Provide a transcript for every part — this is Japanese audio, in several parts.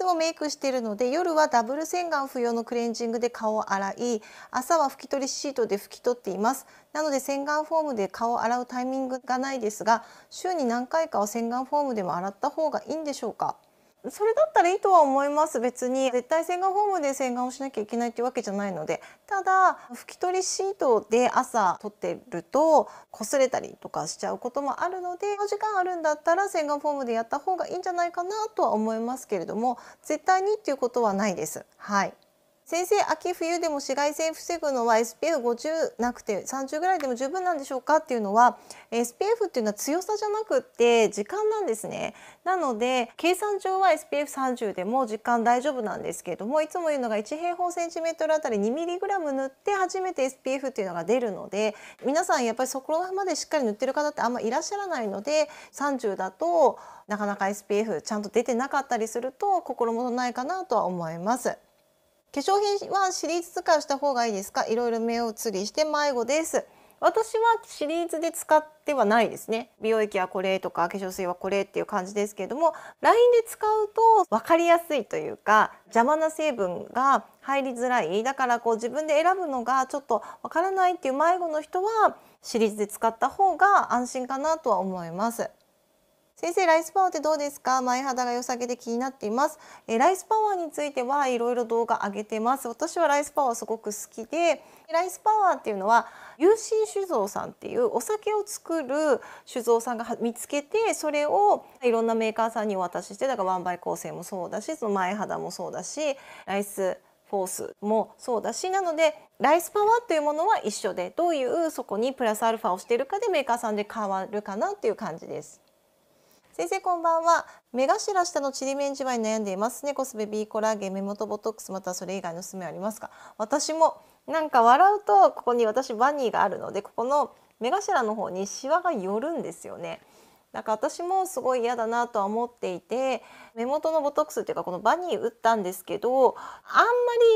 つもメイクしてるので夜はダブル洗顔不要のクレンジングで顔を洗い朝は拭き取りシートで拭き取っていますなので洗顔フォームで顔を洗うタイミングがないですが週に何回かは洗顔フォームでも洗った方がいいんでしょうかそれだったらいいとは思います別に絶対洗顔フォームで洗顔をしなきゃいけないっていうわけじゃないのでただ拭き取りシートで朝取ってると擦れたりとかしちゃうこともあるのでお時間あるんだったら洗顔フォームでやった方がいいんじゃないかなとは思いますけれども絶対にっていうことはないですはい。先生秋冬でも紫外線防ぐのは SPF50 なくて30ぐらいでも十分なんでしょうかっていうのは SPF っていうのは強さじゃなくって時間なんですねなので計算上は SPF30 でも時間大丈夫なんですけれどもいつも言うのが1平方センチメートルあたり 2mg 塗って初めて SPF っていうのが出るので皆さんやっぱりそこまでしっかり塗ってる方ってあんまいらっしゃらないので30だとなかなか SPF ちゃんと出てなかったりすると心もとないかなとは思います。化粧品はシリーズ使いした方がいいですかいろ目移りして迷子です私はシリーズで使ってはないですね美容液はこれとか化粧水はこれっていう感じですけれども LINE で使うと分かりやすいというか邪魔な成分が入りづらいだからこう自分で選ぶのがちょっと分からないっていう迷子の人はシリーズで使った方が安心かなとは思います。先生ライスパワーってどうですか前肌が良さげで気になっていますえライスパワーについてはいろいろ動画上げてます私はライスパワーすごく好きでライスパワーっていうのは UC 酒造さんっていうお酒を作る酒造さんが見つけてそれをいろんなメーカーさんにお渡ししてだからワンバイ構成もそうだしその前肌もそうだしライスフォースもそうだしなのでライスパワーというものは一緒でどういうそこにプラスアルファをしているかでメーカーさんで変わるかなっていう感じです。先生こんばんは目頭下のちりめんじわに悩んでいます猫すべビーコラーゲン目元ボトックスまたそれ以外のすすめありますか私もなんか笑うとここに私バニーがあるのでここの目頭の方にシワが寄るんですよねなんか私もすごい嫌だなとは思っていて目元のボトックスっていうかこのバニー打ったんですけどあ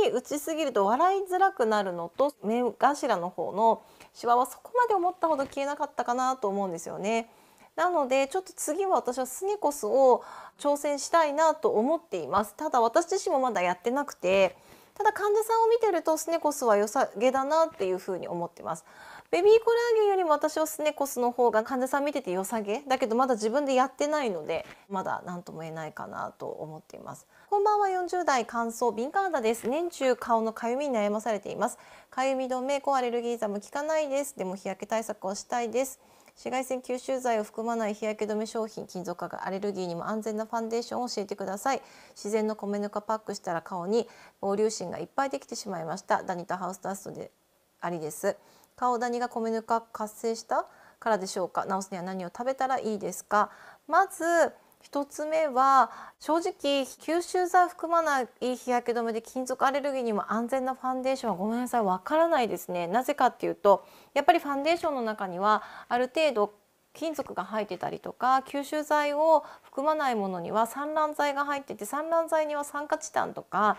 んまり打ちすぎると笑いづらくなるのと目頭の方のシワはそこまで思ったほど消えなかったかなと思うんですよね。なのでちょっと次は私はスネコスを挑戦したいなと思っていますただ私自身もまだやってなくてただ患者さんを見てるとスネコスは良さげだなっていうふうに思ってますベビーコラーゲンよりも私はスネコスの方が患者さん見てて良さげだけどまだ自分でやってないのでまだ何とも言えないかなと思っていますこんばんは40代乾燥敏感肌です年中顔のかゆみに悩まされていますかゆみ止め抗アレルギー剤も効かないですでも日焼け対策をしたいです紫外線吸収剤を含まない日焼け止め商品金属化がアレルギーにも安全なファンデーションを教えてください自然の米ぬかパックしたら顔に防粒子がいっぱいできてしまいましたダニとハウスダストでありです顔ダニが米ぬか活性したからでしょうか治すには何を食べたらいいですかまず1つ目は正直吸収剤含まない日焼け止めで金属アレルギーにも安全なファンデーションはごめんなさいわからないですねなぜかっていうとやっぱりファンデーションの中にはある程度金属が入ってたりとか吸収剤を含まないものには散乱剤が入ってて散乱剤には酸化チタンとか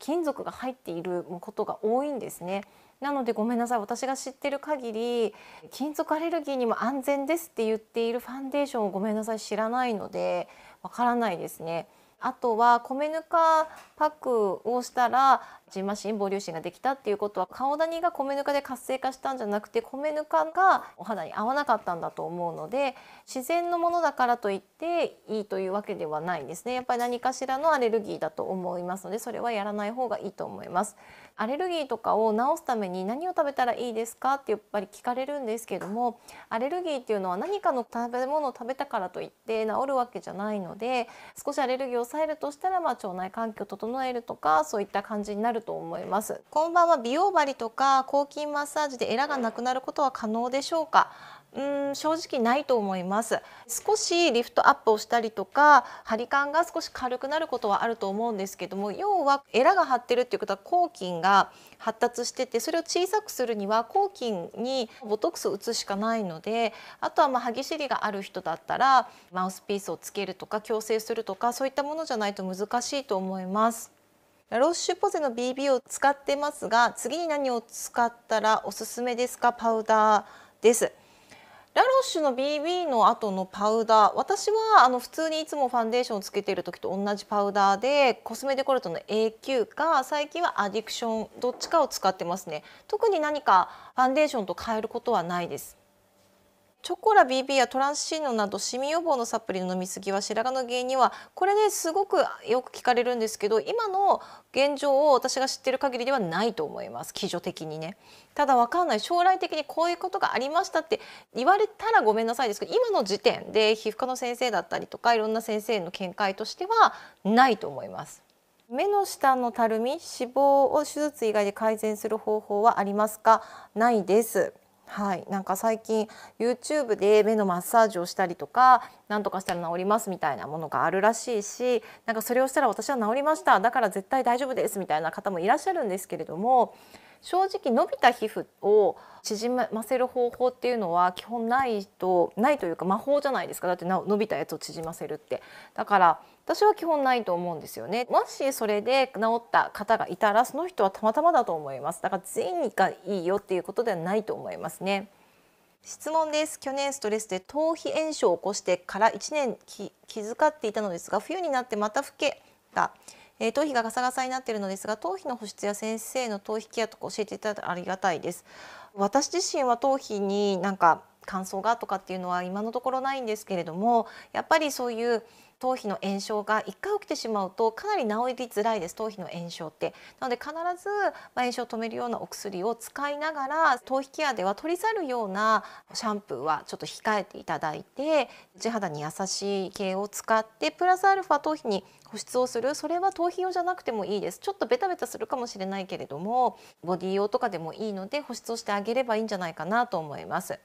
金属が入っていることが多いんですね。なのでごめんなさい私が知ってる限り金属アレルギーにも安全ですって言っているファンデーションをごめんなさい知らないのでわからないですね。あとは米ぬかパックをしたらじんましん防粒ンができたっていうことは顔ダニが米ぬかで活性化したんじゃなくて米ぬかがお肌に合わなかったんだと思うので自然のものだからといっていいというわけではないんですねやっぱり何かしらのアレルギーだと思いますのでそれはやらない方がいいと思いますアレルギーとかを治すために何を食べたらいいですかってやっぱり聞かれるんですけどもアレルギーっていうのは何かの食べ物を食べたからといって治るわけじゃないので少しアレルギーを抑えるとしたらまあ腸内環境を整えるとかそういった感じになるると思いますこんばんは美容針とか抗菌マッサージでエラがなくなることは可能でしょうかうん正直ないと思います少しリフトアップをしたりとか張り感が少し軽くなることはあると思うんですけども要はエラが張ってるっていうことは抗菌が発達しててそれを小さくするには抗菌にボトックスを打つしかないのであとはまあ歯ぎしりがある人だったらマウスピースをつけるとか矯正するとかそういったものじゃないと難しいと思います。ラロッシュポゼの BB を使ってますが次に何を使ったらおすすめですかパウダーです。ラロッシュの BB の後のパウダー私はあの普通にいつもファンデーションをつけている時と同じパウダーでコスメデコルトの AQ か最近はアディクションどっちかを使ってますね特に何かファンデーションと変えることはないですチョコラ BB やトランスシーノなどシミ予防のサプリの飲み過ぎは白髪の原因にはこれねすごくよく聞かれるんですけど今の現状を私が知ってる限りではないと思います基準的にね。ただ分かんない将来的にこういうことがありましたって言われたらごめんなさいですけど今の時点で皮膚科の先生だったりとかいろんな先生の見解としてはないと思います。目の下のたるみ脂肪を手術以外で改善する方法はありますかないですはい、なんか最近 YouTube で目のマッサージをしたりとか何とかしたら治りますみたいなものがあるらしいしなんかそれをしたら私は治りましただから絶対大丈夫ですみたいな方もいらっしゃるんですけれども正直伸びた皮膚を縮ませる方法っていうのは基本ないとないというか魔法じゃないですかだって伸びたやつを縮ませるってだから私は基本ないと思うんですよねもしそれで治った方がいたらその人はたまたまだと思いますだから全員がいいよっていうことではないと思いますね質問です去年ストレスで頭皮炎症を起こしてから1年気遣っていたのですが冬になってまた老けたえー、頭皮がガサガサになっているのですが頭皮の保湿や先生の頭皮ケアとか教えていただいてありがたいです私自身は頭皮になんか感想がとかっていうのは今のところないんですけれどもやっぱりそういう頭皮の炎症が1回起きてしまうとかなり治りづらいです頭皮の炎症ってなので必ず、ま炎症を止めるようなお薬を使いながら頭皮ケアでは取り去るようなシャンプーはちょっと控えていただいて地肌に優しい系を使ってプラスアルファ頭皮に保湿をするそれは頭皮用じゃなくてもいいですちょっとベタベタするかもしれないけれどもボディ用とかでもいいので保湿をしてあげればいいんじゃないかなと思います。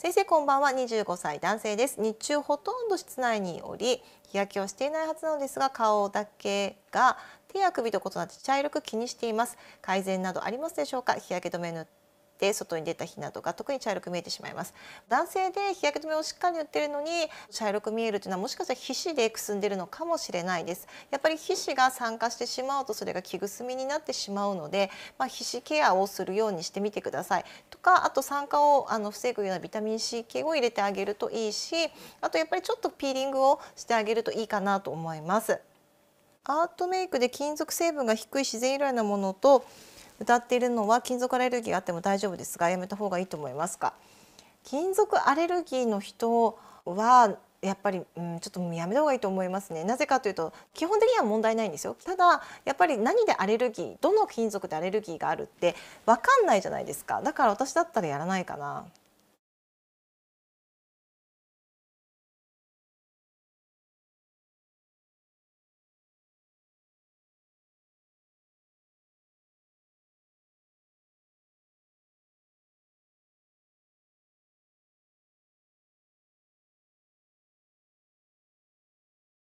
先生こんばんは25歳男性です日中ほとんど室内におり日焼けをしていないはずなのですが顔だけが手や首と異なって茶色く気にしています改善などありますでしょうか日焼け止め塗っって外に出た日などが特に茶色く見えてしまいます男性で日焼け止めをしっかり塗ってるのに茶色く見えるというのはもしかしたら皮脂でくすんでるのかもしれないですやっぱり皮脂が酸化してしまうとそれが木ぐすみになってしまうので、まあ、皮脂ケアをするようにしてみてくださいとかあと酸化をあの防ぐようなビタミン C 系を入れてあげるといいしあとやっぱりちょっとピーリングをしてあげるといいかなと思いますアートメイクで金属成分が低い自然由来なものと歌っているのは金属アレルギーがあっても大丈夫ですがやめた方がいいと思いますか金属アレルギーの人はやっぱり、うん、ちょっとやめた方がいいと思いますねなぜかというと基本的には問題ないんですよただやっぱり何でアレルギーどの金属でアレルギーがあるって分かんないじゃないですかだから私だったらやらないかな